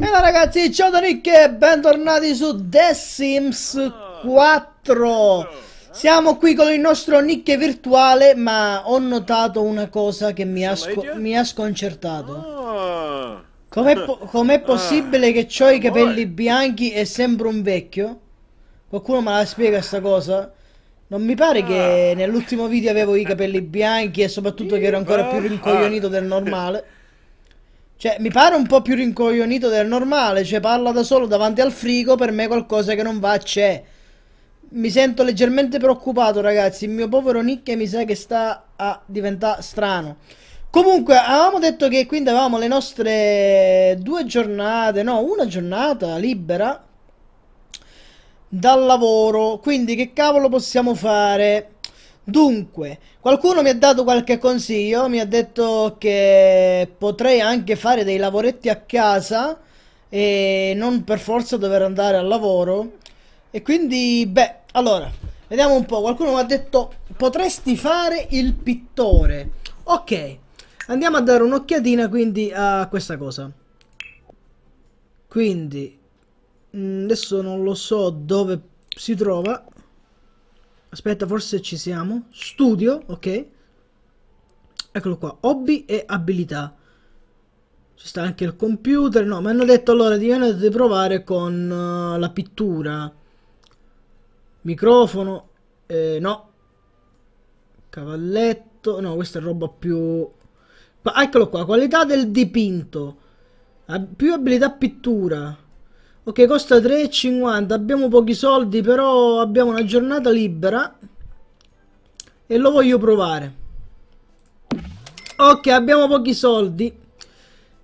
E allora ragazzi, ciao da Rick e bentornati su The Sims 4 Siamo qui con il nostro Nick virtuale ma ho notato una cosa che mi ha, mi ha sconcertato ah. Com'è po com ah. possibile che ho i capelli bianchi e sembro un vecchio? Qualcuno me la spiega sta cosa? Non mi pare che ah. nell'ultimo video avevo i capelli bianchi e soprattutto che ero ancora più rincoglionito del normale cioè, mi pare un po' più rincoglionito del normale, cioè parla da solo davanti al frigo, per me qualcosa che non va c'è. Mi sento leggermente preoccupato, ragazzi, il mio povero Nick mi sa che sta a diventare strano. Comunque, avevamo detto che quindi avevamo le nostre due giornate, no, una giornata libera dal lavoro. Quindi che cavolo possiamo fare? Dunque, qualcuno mi ha dato qualche consiglio, mi ha detto che potrei anche fare dei lavoretti a casa e non per forza dover andare al lavoro. E quindi, beh, allora, vediamo un po'. Qualcuno mi ha detto potresti fare il pittore. Ok, andiamo a dare un'occhiatina quindi a questa cosa. Quindi, mm, adesso non lo so dove si trova aspetta forse ci siamo studio ok eccolo qua hobby e abilità ci sta anche il computer no mi hanno detto allora di dovete provare con uh, la pittura microfono eh, no cavalletto no questa è roba più eccolo qua qualità del dipinto più abilità pittura Ok, costa 3,50. Abbiamo pochi soldi, però abbiamo una giornata libera. E lo voglio provare. Ok, abbiamo pochi soldi.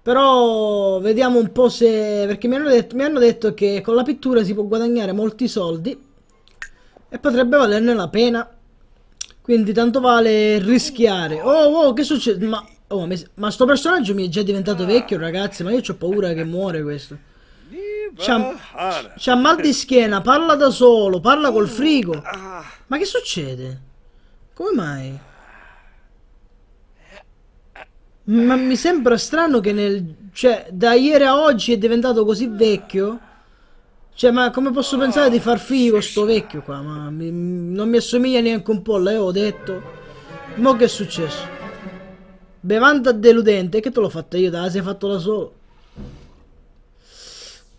Però vediamo un po' se... Perché mi hanno, detto, mi hanno detto che con la pittura si può guadagnare molti soldi. E potrebbe valerne la pena. Quindi tanto vale rischiare. Oh, oh, che succede? Ma, oh, ma sto personaggio mi è già diventato vecchio, ragazzi. Ma io ho paura che muore questo. C'ha, mal di schiena, parla da solo, parla col mm. frigo. Ah. Ma che succede? Come mai? Ma mi sembra strano che nel... Cioè, da ieri a oggi è diventato così vecchio. Cioè, ma come posso pensare di far figo sto vecchio qua? Ma mi, non mi assomiglia neanche un po', l'avevo detto. Mo che è successo? Bevanda deludente, che te l'ho fatta io, te la sei fatto da solo.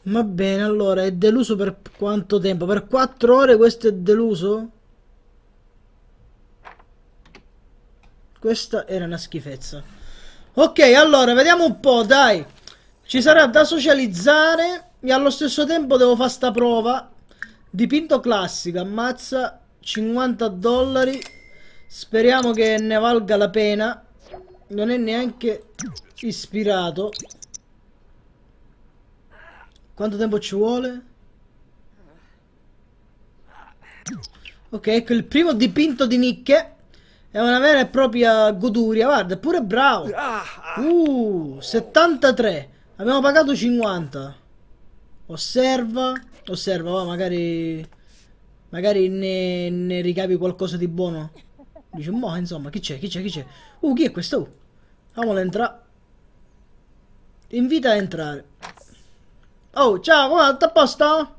Va bene, allora è deluso per quanto tempo? Per 4 ore questo è deluso? Questa era una schifezza. Ok, allora, vediamo un po', dai. Ci sarà da socializzare e allo stesso tempo devo fare sta prova. Dipinto classica, ammazza 50 dollari. Speriamo che ne valga la pena. Non è neanche ispirato. Quanto tempo ci vuole? Ok, ecco il primo dipinto di Nicche. È una vera e propria goduria. Guarda, è pure bravo. Uh, 73. Abbiamo pagato 50. Osserva. Osserva, va, magari... Magari ne, ne ricavi qualcosa di buono. Dice, mo, insomma, chi c'è, chi c'è, chi c'è? Uh, chi è questo? Uh, famola entrare. Invita a entrare. Oh, ciao, come tutto a posto?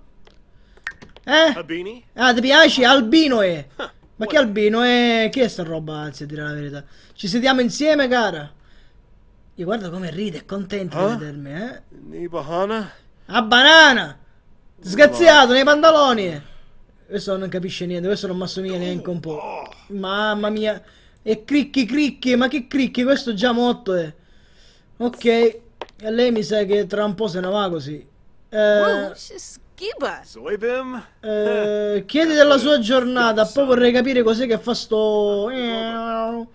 Eh? Albini? Ah, ti piace? Albino è. Ma che albino è? Chi è sta roba, anzi, a dire la verità? Ci sediamo insieme, cara? Io guardo come ride, è contento huh? di vedermi, eh? Ni banana? Ah, banana! Sgazziato, nei pantaloni! Questo non capisce niente, questo non m'assomiglia neanche un po'. Oh. Mamma mia! E cricchi cricchi, ma che cricchi, questo già motto è. Ok, e lei mi sa che tra un po' se ne va così. Eh, eh, chiedi della sua giornata, poi vorrei capire cos'è che fa sto... Eh,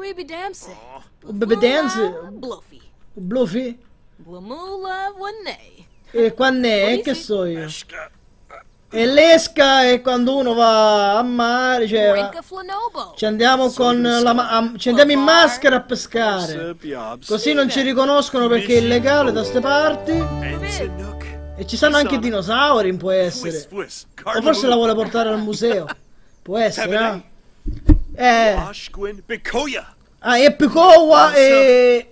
Baby Dance. Oh. Oh, baby Dance. Bluffy. Bluffy? E qua ne è, eh, che so io. E l'esca è quando uno va a mare, cioè, va- ci andiamo, con la ma- ci andiamo in maschera a pescare. Così non ci riconoscono perché è illegale da ste parti. Eh, e ci stanno anche i dinosauri, può essere. O forse la vuole portare al museo. Può essere, eh? Eh. Ah, e Picowa e...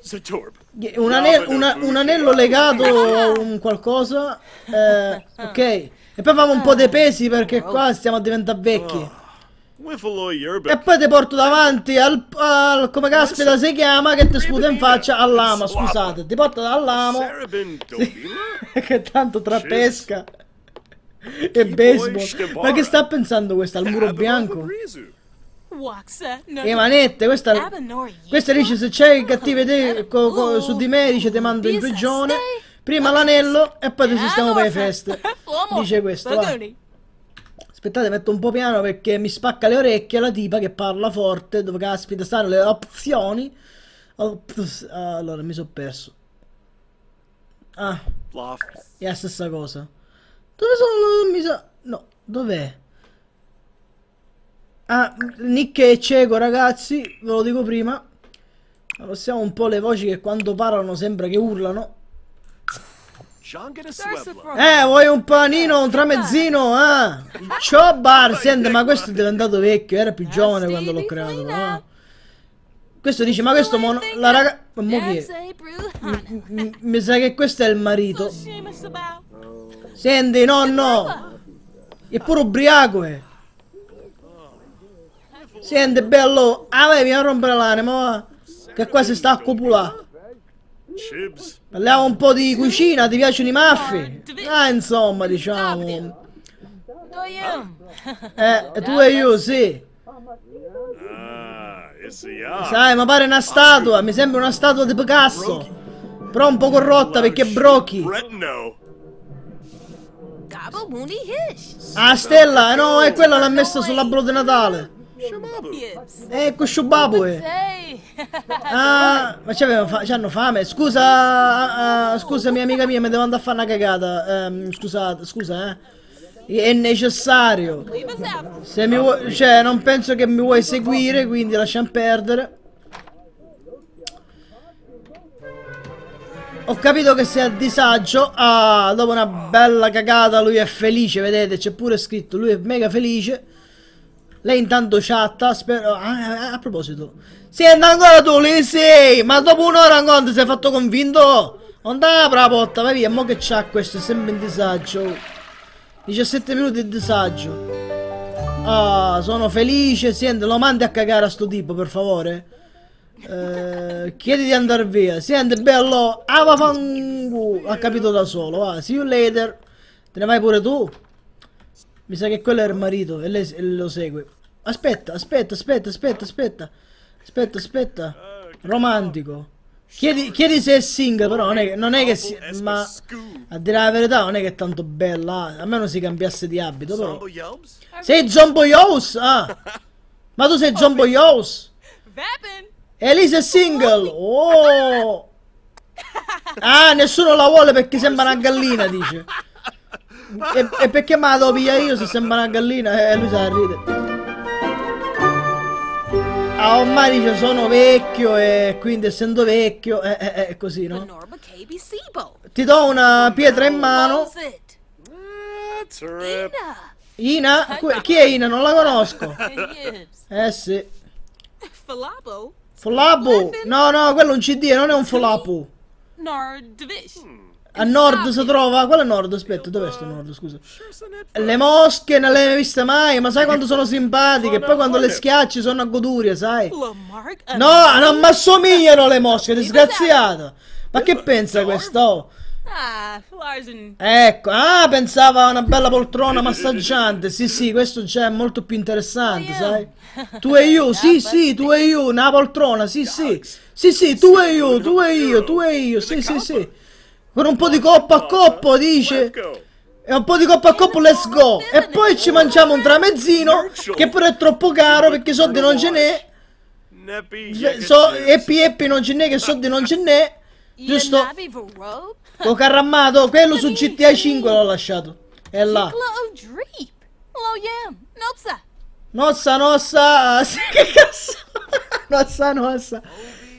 Un, anel- una- un anello legato a un qualcosa. Eh, ok. E poi famo un po' dei ah. pesi perché oh. qua stiamo a diventare vecchi. Oh. E poi ti porto davanti al, al come caspita si chiama che ti sputa in faccia all'amo, scusate, ti porto dall'amo. Sì, che tanto tra pesca e baseball. Ma che sta pensando questo al muro bianco? E eh, eh, manette, questa, questa dice se c'è cattive idee su di me dice ti mando in prigione. Prima ah, l'anello e poi ci ah, stiamo per le feste. Dice questo. Va. Aspettate, metto un po' piano perché mi spacca le orecchie la tipa che parla forte. Dove caspita stanno le opzioni. Allora, mi sono perso. Ah. È la stessa cosa. Dove sono? Mi sa... No, dov'è? Ah, Nick è cieco, ragazzi. Ve lo dico prima. Passiamo un po' le voci che quando parlano sembra che urlano. Eh, vuoi un panino, un tramezzino, eh? Ciao Bar, ma questo è diventato vecchio, era più eh, giovane quando l'ho creato, no? Questo dice, ma questo mono... La raga... Mo chi è? Mi, sa che questo è il marito. Senti, no, no! È pure ubriaco, eh! Senti, bello! Ah, vai, vieni a rompere l'anima, oh, Che qua si sta a copulare! Parliamo un po' di cucina, ti piacciono i maffi? Ah, eh, insomma, diciamo. Eh, tu e io, sì. Ah, Sai, ma pare una statua, mi sembra una statua di Picasso. Però un po' corrotta perché è brocchi. Ah, Stella, eh, no, è quella l'ha messa sul labbro di Natale. Shababu. Ecco Shababu. Eh. Ah, ma ci hanno fame. Scusa, ah, ah, scusami amica mia, mi devo andare a fare una cagata. Um, ehm, scusate, scusa, eh. È necessario. Se mi vuoi, cioè, non penso che mi vuoi seguire, quindi lasciamo perdere. Ho capito che sei a disagio. Ah, dopo una bella cagata lui è felice, vedete, c'è pure scritto, lui è mega felice. Lei intanto chatta, spero... Ah, ah, ah, a proposito. Si è andato ancora tu, lì sei! Ma dopo un'ora ancora ti sei fatto convinto? Onda apra la porta, vai via, mo che c'ha questo, è sempre in disagio. 17 minuti di disagio. Ah, sono felice, senti, lo mandi a cagare a sto tipo, per favore. Eh, chiedi di andare via. Senti, bello, avafangu. Ah, ha capito da solo, va, see you later. Te ne vai pure tu? Mi sa che quello era il marito e lei lo segue. Aspetta, aspetta, aspetta, aspetta, aspetta. Aspetta, aspetta. Romantico. Chiedi, chiedi se è single, però non è, non è che si, Ma a dire la verità non è che è tanto bella. A meno si cambiasse di abito, però. Sei Zombo Yos? Ah! Ma tu sei oh, Zombo Yous? Elisa è single! Oh! Ah, nessuno la vuole perché sembra una gallina, dice. E, e perché me la devo pigliare io se sembra una gallina? E eh, lui si ride. Ah, ormai dice sono vecchio e quindi essendo vecchio è, eh, è, eh, eh, è così, no? Ti do una pietra in mano. Ina? Chi è Ina? Non la conosco. Eh sì. Folabu? No, no, quello è un CD, non è un Folapu. Nardivish. Hmm. A nord si trova? Qual è nord? Aspetta, dove sto nord? Scusa. Le mosche non le hai mai viste mai, ma sai quanto sono simpatiche? E poi quando le schiacci sono a goduria, sai? No, non mi assomigliano le mosche, disgraziato! Ma che pensa questo? Ah, ecco, ah, pensava a una bella poltrona massaggiante. Sì, sì, questo già è molto più interessante, sai? Tu e io, sì, sì, tu e io, una poltrona, sì, sì. Sì, sì, tu e io, tu e io, tu e io, sì, sì. sì. Con un po' di coppa a coppo, dice. E un po' di coppa a coppo, let's go. E poi ci mangiamo un tramezzino, che però è troppo caro, perché soldi non ce n'è. Cioè, so, epi epi non ce n'è, che soldi non ce n'è. Giusto? Lo carrammato, quello su GTA 5 l'ho lasciato. È là. Nossa, nossa. Che cazzo? Nossa, nossa.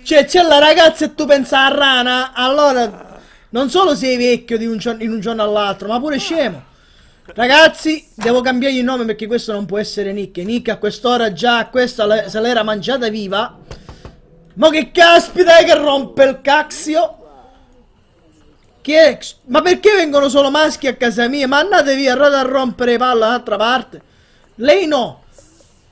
Cioè, c'è la ragazza e tu pensa a rana, allora non solo sei vecchio un in un giorno all'altro, ma pure scemo. Ragazzi, devo cambiare il nome perché questo non può essere Nick. Nick a quest'ora già questa se l'era mangiata viva. Ma che caspita è che rompe il caxio? Ma perché vengono solo maschi a casa mia? Ma andate via, andate a rompere palla un'altra parte. Lei no.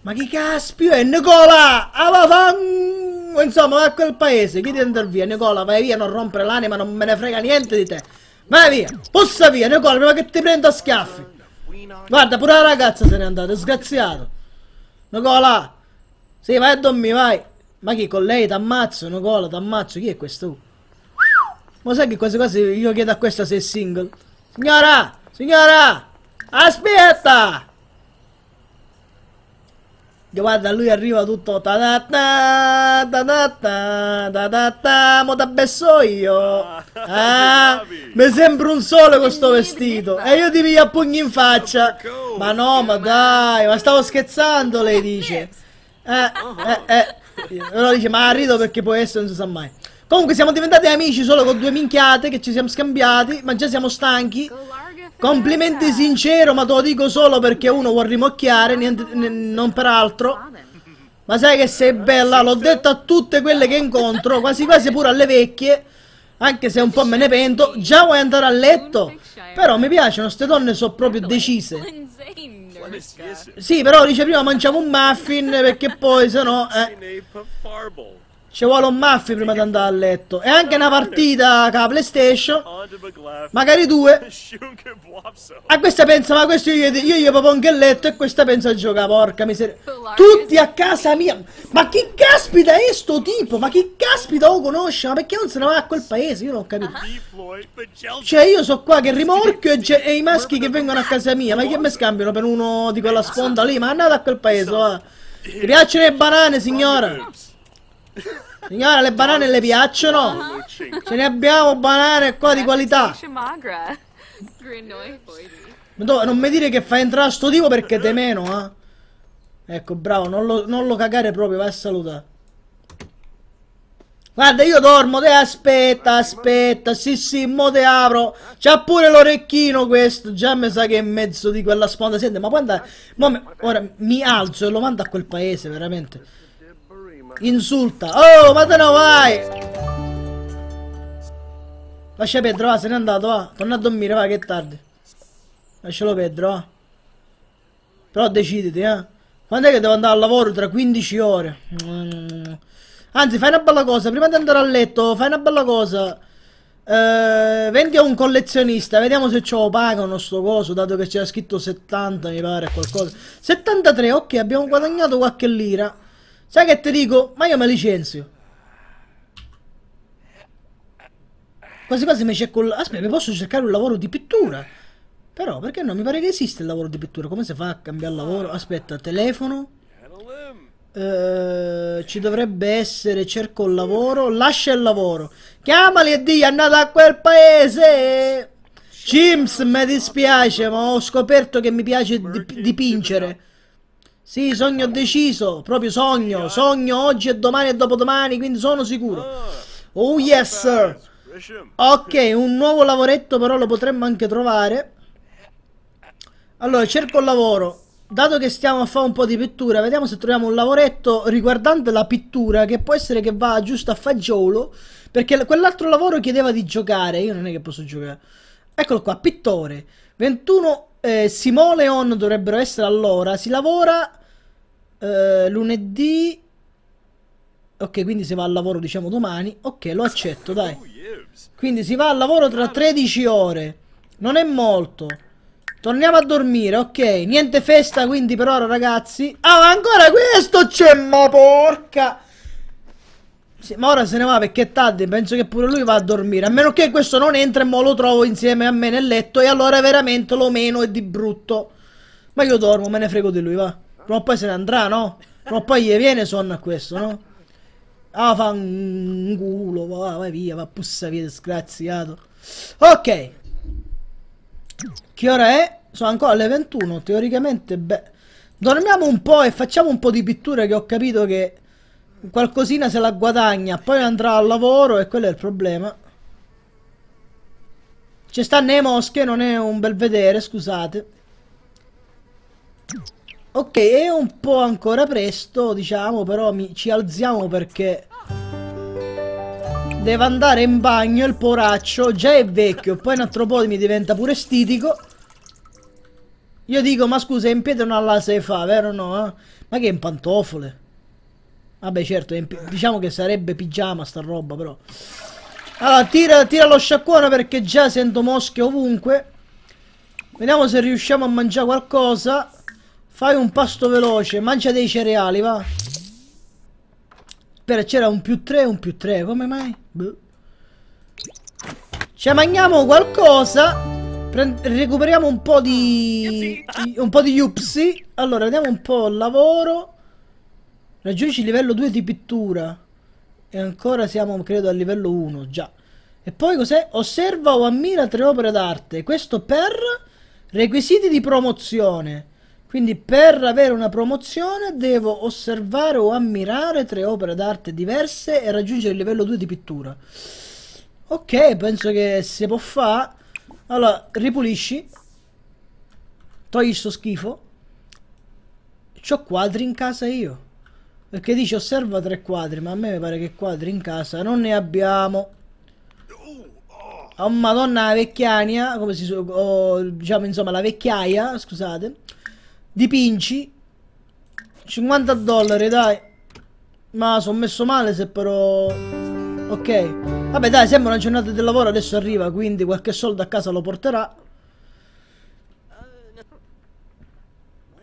Ma che caspio è? Nicola! Avafang! Ecco, insomma, va a quel paese, chiedi di andare via? Nicola, vai via, non rompere l'anima, non me ne frega niente di te. Vai via, possa via, Nicola, prima che ti prendo a schiaffi. Guarda, pure la ragazza se n'è andata, disgraziato. Nicola, sì, vai a dormire, vai. Ma chi, con lei t'ammazzo, Nicola, t'ammazzo, chi è questo? Ma sai che quasi quasi io chiedo a questa se è single? Signora, signora, aspetta! Guarda, lui arriva tutto ta-da-ta, ta-da-ta, ta-da-ta, mo t'abbesso io. Ah, ah mi sembra un sole con sto vestito. E io ti piglio a pugni in faccia. Ma no, ma dai, ma stavo scherzando, lei dice. Eh, eh, eh. Allora dice, ma rido perché può essere non si sa mai. Comunque siamo diventati amici solo con due minchiate che ci siamo scambiati, ma già siamo stanchi. Complimenti sincero, ma te lo dico solo perché uno vuol rimocchiare, niente, non per altro. Ma sai che sei bella, l'ho detto a tutte quelle che incontro, quasi quasi pure alle vecchie, anche se un po' me ne pento. Già vuoi andare a letto? Però mi piacciono, queste donne sono proprio decise. Sì, però dice prima mangiamo un muffin perché poi se no... Eh. Ci vuole un maffi prima di andare a letto. E anche una partita con la PlayStation. Magari due. A questa pensa, ma questo io, io gli propongo il letto e questa pensa a giocare. Porca miseria. Tutti a casa mia. Ma chi caspita è sto tipo? Ma chi caspita lo conosce? Ma perché non se ne va a quel paese? Io non ho capito. Cioè io so qua che rimorchio e, e i maschi che vengono a casa mia. Ma che mi scambiano per uno di quella sponda lì? Ma andate a quel paese, va. Ti piacciono le banane, signora? Signora, le banane le piacciono? Ce ne abbiamo banane qua di qualità. Non mi dire che fai entrare a sto tipo perché te meno, eh. Ecco, bravo, non lo, non lo cagare proprio, vai a salutare. Guarda, io dormo, te aspetta, aspetta, sì sì, mo te apro. C'ha pure l'orecchino questo, già mi sa che è in mezzo di quella sponda. Senti, ma quando... Ora mi alzo e lo mando a quel paese, veramente insulta. Oh, ma te ne vai! Lascia Pedro, va, se n'è andato, va. Torna a dormire, va, che è tardi. Lascialo Pedro, va. Però deciditi, eh. Quando è che devo andare al lavoro? Tra 15 ore. Anzi, fai una bella cosa. Prima di andare a letto, fai una bella cosa. Uh, vendi a un collezionista, vediamo se ce lo pagano sto coso, dato che c'era scritto 70 mi pare qualcosa. 73, ok, abbiamo guadagnato qualche lira. Sai che ti dico? Ma io mi licenzio. Quasi quasi mi cerco... Il... Aspetta, posso cercare un lavoro di pittura? Però, perché no? Mi pare che esiste il lavoro di pittura. Come si fa a cambiare lavoro? Aspetta, telefono. Uh, ci dovrebbe essere cerco il lavoro lascia il lavoro chiamali e di andata a quel paese Cims mi dispiace ma ho scoperto che mi piace dip dipingere sì, sogno deciso, proprio sogno, sogno oggi e domani e dopodomani, quindi sono sicuro. Oh yes sir! Ok, un nuovo lavoretto però lo potremmo anche trovare. Allora, cerco un lavoro. Dato che stiamo a fare un po' di pittura, vediamo se troviamo un lavoretto riguardante la pittura, che può essere che va giusto a fagiolo, perché quell'altro lavoro chiedeva di giocare, io non è che posso giocare. Eccolo qua, pittore. 21 eh, Simoleon dovrebbero essere all'ora. Si lavora eh, lunedì. Ok, quindi si va al lavoro diciamo domani. Ok, lo accetto, dai. Quindi si va al lavoro tra 13 ore. Non è molto. Torniamo a dormire, ok. Niente festa quindi per ora, ragazzi. Ah, ancora questo c'è, ma porca! Sì, ma ora se ne va perché è tardi, penso che pure lui va a dormire. A meno che questo non entra e mo lo trovo insieme a me nel letto e allora veramente lo meno è di brutto. Ma io dormo, me ne frego di lui, va. Prima o poi se ne andrà, no? Prima o poi gli viene sonno a questo, no? Ah, fa un culo, va, vai via, va pussa via, disgraziato. Ok. Che ora è? Sono ancora alle 21, teoricamente, beh... Dormiamo un po' e facciamo un po' di pittura che ho capito che qualcosina se la guadagna, poi andrà al lavoro e quello è il problema. Ci stanno le mosche, non è un bel vedere, scusate. Ok, è un po' ancora presto, diciamo, però mi, ci alziamo perché... Deve andare in bagno il poraccio, già è vecchio, poi un altro po' mi diventa pure stitico. Io dico, ma scusa, in piedi non alla sei fa, vero no? Eh? Ma che è in pantofole? Vabbè, certo, diciamo che sarebbe pigiama sta roba, però. Allora, tira, tira lo sciacquone perché già sento mosche ovunque. Vediamo se riusciamo a mangiare qualcosa. Fai un pasto veloce, mangia dei cereali, va. Spera, c'era un più 3, un più 3, come mai? Boh. Ci mangiamo qualcosa. recuperiamo un po' di... Un po' di yupsi. Allora, vediamo un po' il lavoro. Raggiungi il livello 2 di pittura. E ancora siamo, credo, al livello 1, già. E poi cos'è? Osserva o ammira tre opere d'arte. Questo per requisiti di promozione. Quindi per avere una promozione devo osservare o ammirare tre opere d'arte diverse e raggiungere il livello 2 di pittura. Ok, penso che si può fare. Allora, ripulisci. Togli sto schifo. C'ho quadri in casa io. Perché dice osserva tre quadri, ma a me mi pare che quadri in casa non ne abbiamo. Oh madonna la vecchiania, come si o, diciamo insomma la vecchiaia, scusate. Dipinci. 50 dollari, dai. Ma sono messo male se però... Ok. Vabbè dai, sembra una giornata del lavoro, adesso arriva, quindi qualche soldo a casa lo porterà.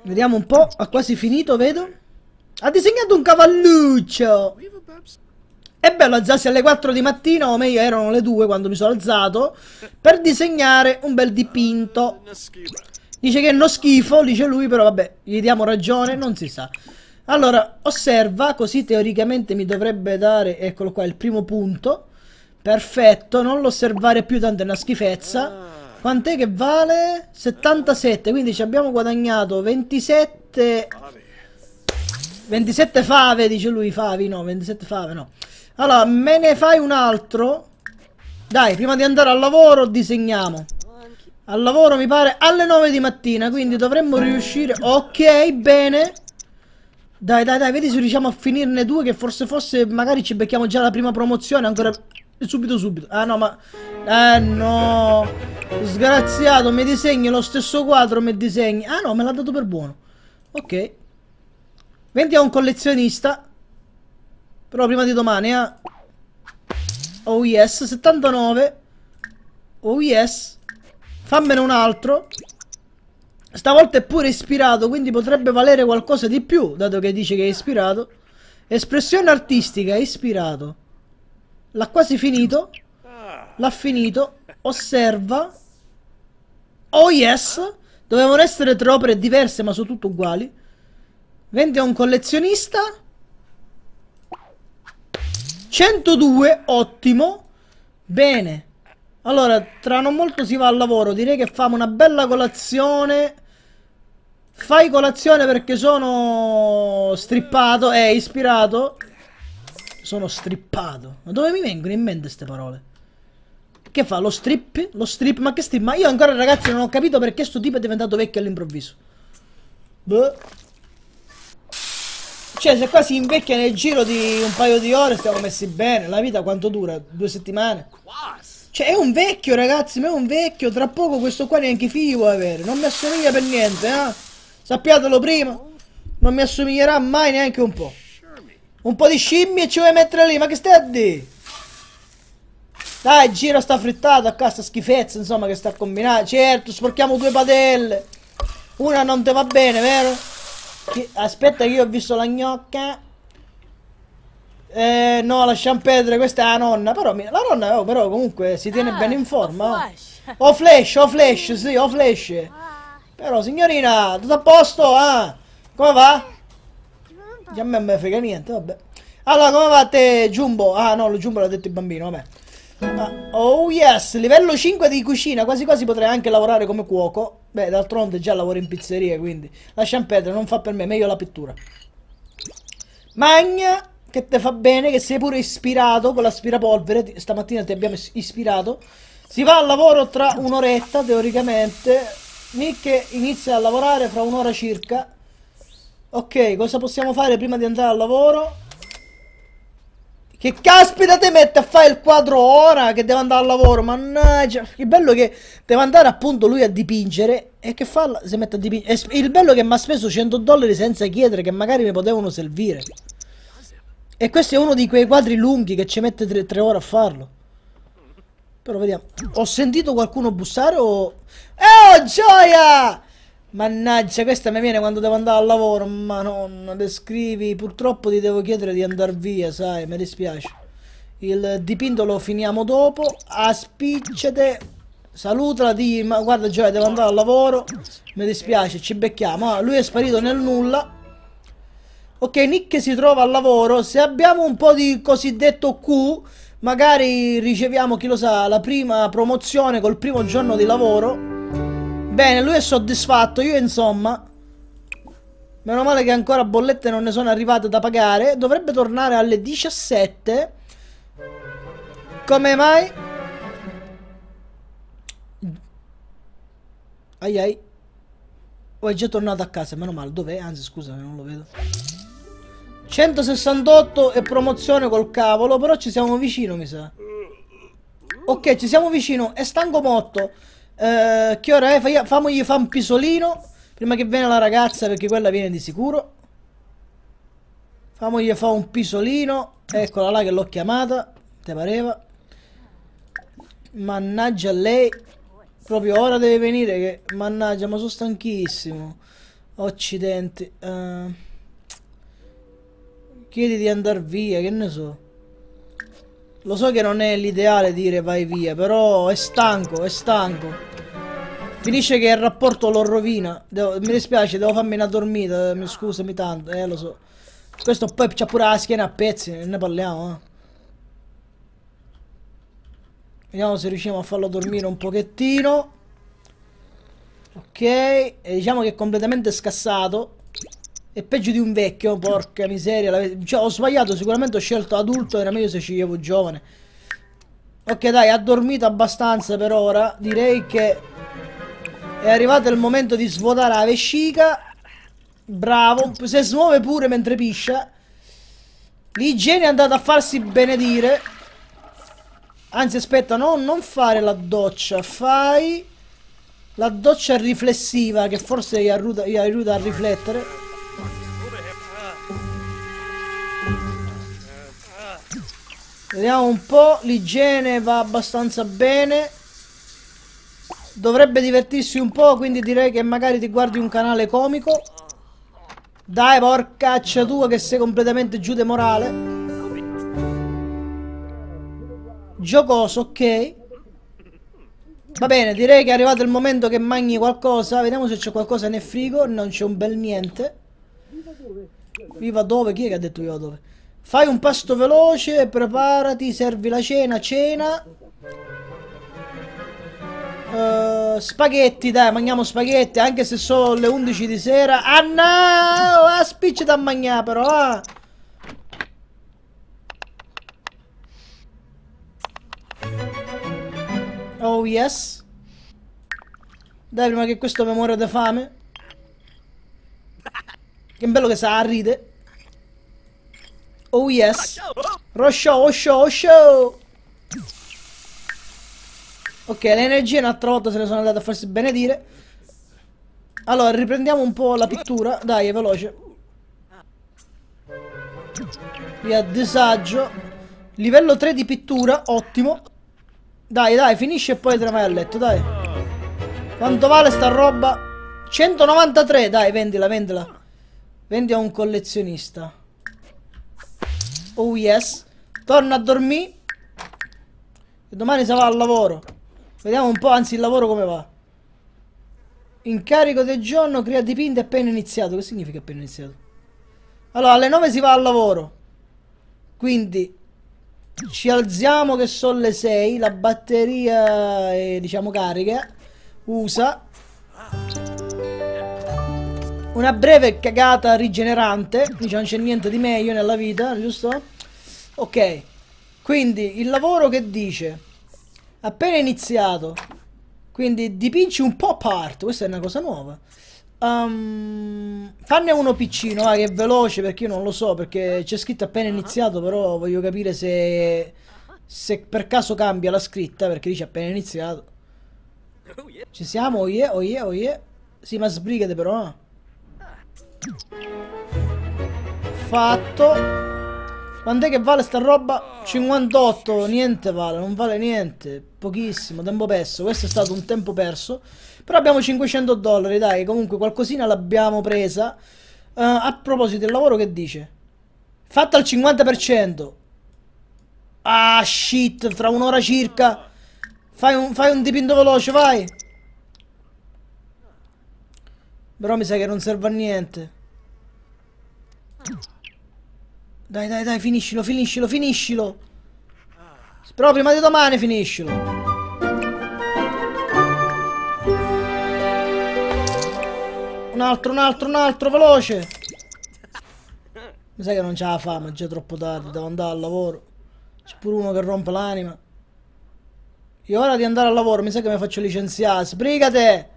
Vediamo un po', ha quasi finito, vedo. Ha disegnato un cavalluccio! È bello alzarsi alle 4 di mattina, o meglio erano le 2 quando mi sono alzato, per disegnare un bel dipinto. Dice che è uno schifo, dice lui, però vabbè, gli diamo ragione, non si sa. Allora, osserva, così teoricamente mi dovrebbe dare, eccolo qua, il primo punto. Perfetto, non l'osservare più, tanto è una schifezza. Quant'è che vale? 77, quindi ci abbiamo guadagnato 27 27 fave, dice lui, favi, no, 27 fave, no. Allora, me ne fai un altro? Dai, prima di andare al lavoro disegniamo. Al lavoro mi pare alle 9 di mattina, quindi dovremmo riuscire... Ok, bene. Dai, dai, dai, vedi se riusciamo a finirne due, che forse fosse... Magari ci becchiamo già la prima promozione, ancora... Subito, subito. Ah, no, ma... Eh, no. Sgraziato, mi disegni lo stesso quadro, mi disegni. Ah, no, me l'ha dato per buono. Ok. Vendi a un collezionista. Però prima di domani a... Eh? Oh yes, 79. Oh yes. Fammene un altro. Stavolta è pure ispirato, quindi potrebbe valere qualcosa di più, dato che dice che è ispirato. Espressione artistica, è ispirato. L'ha quasi finito. L'ha finito. Osserva. Oh yes. Dovevano essere tre opere diverse, ma sono tutte uguali. Vende a un collezionista. 102, ottimo. Bene. Allora, tra non molto si va al lavoro. Direi che famo una bella colazione. Fai colazione perché sono strippato, eh, ispirato. Sono strippato. Ma dove mi vengono in mente queste parole? Che fa? Lo strip? Lo strip? Ma che strip? Ma io ancora ragazzi non ho capito perché sto tipo è diventato vecchio all'improvviso. Boh. Cioè, se qua si invecchia nel giro di un paio di ore, stiamo messi bene. La vita quanto dura? Due settimane? Cioè, è un vecchio, ragazzi, ma è un vecchio. Tra poco questo qua neanche figlio vuole avere. Non mi assomiglia per niente, eh. Sappiatelo prima. Non mi assomiglierà mai neanche un po'. Un po' di scimmie ci vuoi mettere lì, ma che stai a dire? Dai, gira sta frittata qua, sta schifezza, insomma, che sta a combinare. Certo, sporchiamo due padelle. Una non te va bene, vero? Che, aspetta, io ho visto la gnocca. Eh, no, lasciamo perdere, questa è la nonna. Però la nonna, oh, però, comunque si tiene ah, bene in forma. Ho oh. oh, flash, oh, flash, sì, ho flash. Ah. Però, signorina, tutto a posto? Ah, come va? Già a me non mi frega niente, vabbè. Allora, come va te, Jumbo? Ah, no, lo Jumbo l'ha detto il bambino, vabbè. Ah, oh yes, livello 5 di cucina, quasi quasi potrei anche lavorare come cuoco. Beh, d'altronde già lavoro in pizzeria, quindi. La perdere, non fa per me, meglio la pittura. Magna, che te fa bene, che sei pure ispirato con l'aspirapolvere. Stamattina ti abbiamo ispirato. Si va al lavoro tra un'oretta, teoricamente. Nick inizia a lavorare fra un'ora circa. Ok, cosa possiamo fare prima di andare al lavoro? Che caspita ti mette a fare il quadro ora che devo andare al lavoro? Mannaggia. Che bello che devo andare appunto lui a dipingere e che fa? Si mette a dipingere. Il bello che mi ha speso 100 dollari senza chiedere che magari mi potevano servire. E questo è uno di quei quadri lunghi che ci mette 3 ore a farlo. Però vediamo. Ho sentito qualcuno bussare o... Eh, oh, gioia! Mannaggia, questa mi viene quando devo andare al lavoro, ma non le scrivi. Purtroppo ti devo chiedere di andare via, sai, mi dispiace. Il dipinto lo finiamo dopo. Aspiccete. Salutala, di ma guarda Gioia, devo andare al lavoro. Mi dispiace, ci becchiamo. Ah, lui è sparito nel nulla. Ok, Nick si trova al lavoro. Se abbiamo un po' di cosiddetto Q, magari riceviamo, chi lo sa, la prima promozione col primo giorno di lavoro. Bene, lui è soddisfatto, io insomma... Meno male che ancora bollette non ne sono arrivate da pagare. Dovrebbe tornare alle 17. Come mai? Ai ai. Oh, è già tornato a casa, meno male. Dov'è? Anzi, scusa, non lo vedo. 168 e promozione col cavolo, però ci siamo vicino, mi sa. Ok, ci siamo vicino. È stanco motto. Eh, che ora è? Fai, famogli fa un pisolino prima che venga la ragazza perché quella viene di sicuro. Famogli fa un pisolino. Eccola là che l'ho chiamata. Te pareva? Mannaggia lei. Proprio ora deve venire che... Mannaggia, ma sono stanchissimo. occidente Uh, chiedi di andare via, che ne so. Lo so che non è l'ideale dire vai via, però è stanco, è stanco. Finisce che il rapporto lo rovina. Devo, mi dispiace, devo farmi una dormita, eh, mi scusami tanto, eh lo so. Questo poi c'ha pure la schiena a pezzi, ne parliamo, eh. Vediamo se riusciamo a farlo dormire un pochettino. Ok, e diciamo che è completamente scassato è peggio di un vecchio, porca miseria. Cioè, ho sbagliato, sicuramente ho scelto adulto, era meglio se sceglievo giovane. Ok, dai, ha dormito abbastanza per ora. Direi che è arrivato il momento di svuotare la vescica. Bravo, se smuove pure mentre piscia. L'igiene è andata a farsi benedire. Anzi, aspetta, no, non fare la doccia, fai la doccia riflessiva che forse gli aiuta, gli aiuta a riflettere. Vediamo un po', l'igiene va abbastanza bene. Dovrebbe divertirsi un po', quindi direi che magari ti guardi un canale comico. Dai, porcaccia tua che sei completamente giù de morale. Giocoso, ok. Va bene, direi che è arrivato il momento che mangi qualcosa. Vediamo se c'è qualcosa nel frigo. Non c'è un bel niente. Viva dove? Chi è che ha detto viva dove? Fai un pasto veloce, preparati, servi la cena, cena. Uh, spaghetti, dai, mangiamo spaghetti, anche se sono le 11 di sera. Oh, ah no! Ah, spiccia da mangiare però, ah! Oh yes. Dai, prima che questo mi muore da fame. Che bello che sa, ride. Oh yes. Rosho, Osho, Osho. Ok, le l'energia un'altra volta se ne sono andate a farsi benedire. Allora, riprendiamo un po' la pittura. Dai, è veloce. a disagio. Livello 3 di pittura, ottimo. Dai, dai, finisce e poi te ne vai a letto, dai. Quanto vale sta roba? 193, dai, vendila, vendila. Vendi a un collezionista oh yes Torna a dormire E domani si va al lavoro Vediamo un po', anzi il lavoro come va Incarico del giorno, crea dipinti appena iniziato Che significa appena iniziato? Allora, alle 9 si va al lavoro Quindi Ci alziamo che sono le 6 La batteria è, eh, diciamo, carica Usa una breve cagata rigenerante. Diciamo non c'è niente di meglio nella vita, giusto? Ok. Quindi il lavoro che dice? Appena iniziato. Quindi dipingi un pop art. Questa è una cosa nuova. Um, fanne uno piccino, va, che è veloce perché io non lo so, perché c'è scritto appena iniziato, però voglio capire se, se per caso cambia la scritta, perché dice appena iniziato. Ci siamo, oie, oie, oie. si ma sbrigate però. no? Fatto. Quant'è che vale sta roba? 58, niente vale, non vale niente, pochissimo, tempo perso, questo è stato un tempo perso. Però abbiamo 500 dollari, dai, comunque qualcosina l'abbiamo presa. Uh, a proposito, il lavoro che dice? Fatto al 50%. Ah, shit, fra un'ora circa. Fai un, fai un dipinto veloce, vai. Però mi sa che non serve a niente. Dai, dai, dai, finiscilo, finiscilo, finiscilo. Però prima di domani finiscilo. Un altro, un altro, un altro, veloce. Mi sa che non c'ha la fame, è già troppo tardi, devo andare al lavoro. C'è pure uno che rompe l'anima. Io ora di andare al lavoro, mi sa che mi faccio licenziare. Sbrigate!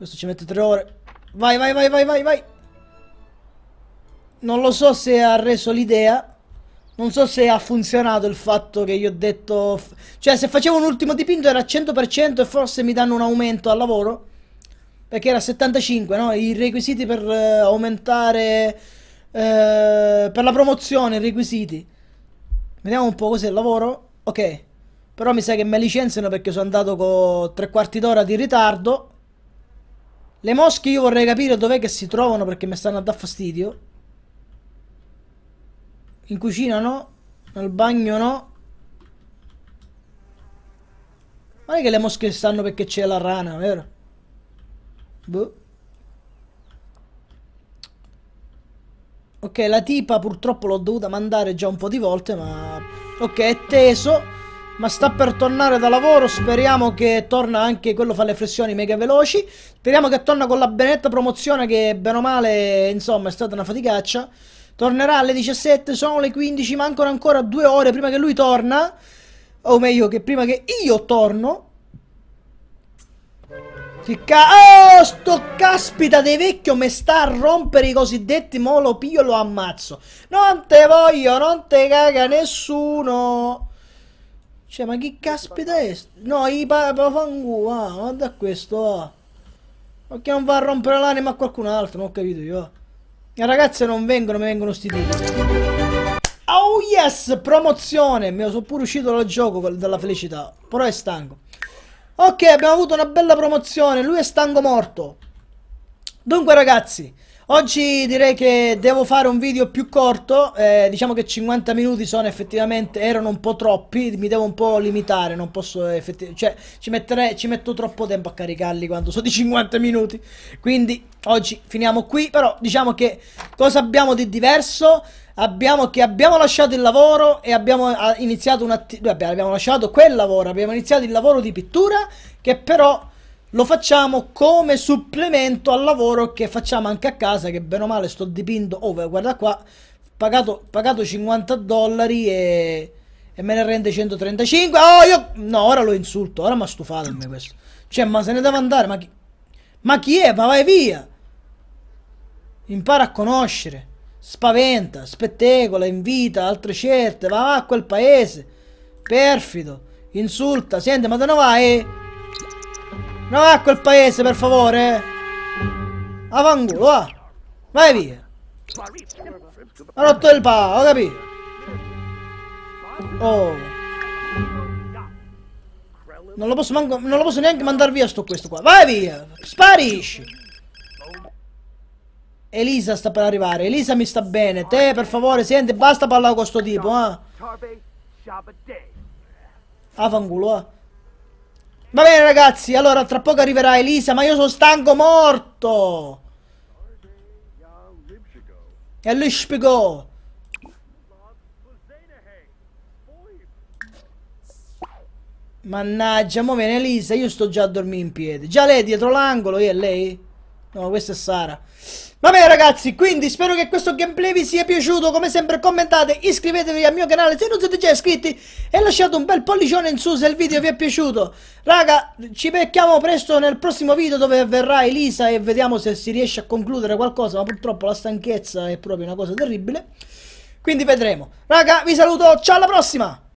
Questo ci mette tre ore. Vai, vai, vai, vai, vai, vai. Non lo so se ha reso l'idea. Non so se ha funzionato il fatto che io ho detto... Cioè, se facevo un ultimo dipinto era 100% e forse mi danno un aumento al lavoro. Perché era 75, no? I requisiti per eh, aumentare... Eh, per la promozione, i requisiti. Vediamo un po' cos'è il lavoro. Ok. Però mi sa che mi licenziano perché sono andato con tre quarti d'ora di ritardo. Le mosche io vorrei capire dov'è che si trovano perché mi stanno a dar fastidio. In cucina no, nel bagno no. Ma è che le mosche stanno perché c'è la rana, vero? Boh. Ok, la tipa purtroppo l'ho dovuta mandare già un po' di volte, ma... Ok, è teso ma sta per tornare da lavoro. Speriamo che torna anche quello fa le flessioni mega veloci. Speriamo che torna con la benetta promozione che bene o male, insomma, è stata una faticaccia. Tornerà alle 17, sono le 15, mancano ancora due ore prima che lui torna. O meglio, che prima che io torno. Che ca... Oh, sto caspita dei vecchio mi sta a rompere i cosiddetti molopio, lo ammazzo. Non te voglio, non te caga nessuno. Cioè, ma che caspita è? No, i fangu, ah, guarda questo, ah. Ma che non va a rompere l'anima a qualcun altro, non ho capito io. Le ragazze non vengono, mi vengono sti tipi. Oh yes, promozione! Mi sono pure uscito dal gioco dalla felicità, però è stanco. Ok, abbiamo avuto una bella promozione, lui è stanco morto. Dunque ragazzi, Oggi direi che devo fare un video più corto, eh, diciamo che 50 minuti sono effettivamente, erano un po' troppi, mi devo un po' limitare, non posso effettivamente, cioè ci, mettere, ci metto troppo tempo a caricarli quando sono di 50 minuti, quindi oggi finiamo qui, però diciamo che cosa abbiamo di diverso? Abbiamo che abbiamo lasciato il lavoro e abbiamo ah, iniziato un attimo, abbiamo lasciato quel lavoro, abbiamo iniziato il lavoro di pittura che però lo facciamo come supplemento al lavoro che facciamo anche a casa che bene o male sto dipinto oh guarda qua pagato, pagato 50 dollari e, e, me ne rende 135 oh io no ora lo insulto ora mi ha stufato a me questo cioè ma se ne deve andare ma chi, ma chi è ma vai via impara a conoscere spaventa spettecola invita altre certe va a quel paese perfido insulta senti ma te ne vai No, a quel paese, per favore! Avangulo, va! Vai via! Ha rotto il pa, ho capito! Oh! Non lo posso, manco, non lo posso neanche mandare via sto questo qua. Vai via! Sparisci! Elisa sta per arrivare. Elisa mi sta bene. Te, per favore, senti, basta parlare con sto tipo, eh! Avangulo, eh! Va bene ragazzi, allora tra poco arriverà Elisa, ma io sono stanco morto! E lui spiegò. Mannaggia, mo viene Elisa, io sto già a dormire in piedi. Già lei dietro l'angolo, io e lei? No, questa è Sara. Vabbè ragazzi, quindi spero che questo gameplay vi sia piaciuto, come sempre commentate, iscrivetevi al mio canale se non siete già iscritti e lasciate un bel pollicione in su se il video vi è piaciuto. Raga, ci becchiamo presto nel prossimo video dove verrà Elisa e vediamo se si riesce a concludere qualcosa, ma purtroppo la stanchezza è proprio una cosa terribile. Quindi vedremo. Raga, vi saluto, ciao alla prossima!